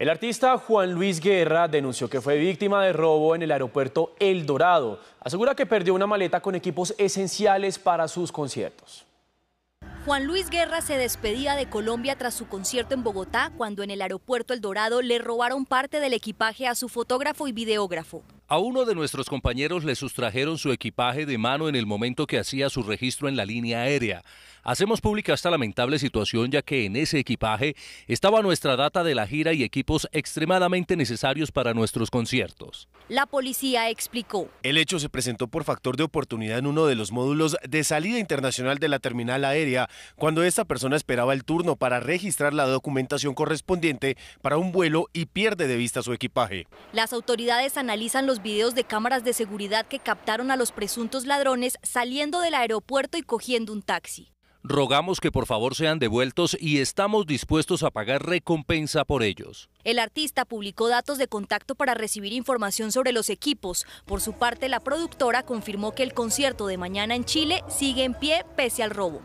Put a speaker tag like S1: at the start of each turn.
S1: El artista Juan Luis Guerra denunció que fue víctima de robo en el aeropuerto El Dorado. Asegura que perdió una maleta con equipos esenciales para sus conciertos.
S2: Juan Luis Guerra se despedía de Colombia tras su concierto en Bogotá cuando en el aeropuerto El Dorado le robaron parte del equipaje a su fotógrafo y videógrafo.
S3: A uno de nuestros compañeros le sustrajeron su equipaje de mano en el momento que hacía su registro en la línea aérea. Hacemos pública esta lamentable situación ya que en ese equipaje estaba nuestra data de la gira y equipos extremadamente necesarios para nuestros conciertos.
S2: La policía explicó.
S3: El
S4: hecho se presentó por factor de oportunidad en uno de los módulos de salida internacional de la terminal aérea cuando esta persona esperaba el turno para registrar la documentación correspondiente para un vuelo y pierde de vista su equipaje.
S2: Las autoridades analizan los videos de cámaras de seguridad que captaron a los presuntos ladrones saliendo del aeropuerto y cogiendo un taxi.
S3: Rogamos que por favor sean devueltos y estamos dispuestos a pagar recompensa por ellos.
S2: El artista publicó datos de contacto para recibir información sobre los equipos. Por su parte, la productora confirmó que el concierto de mañana en Chile sigue en pie pese al robo.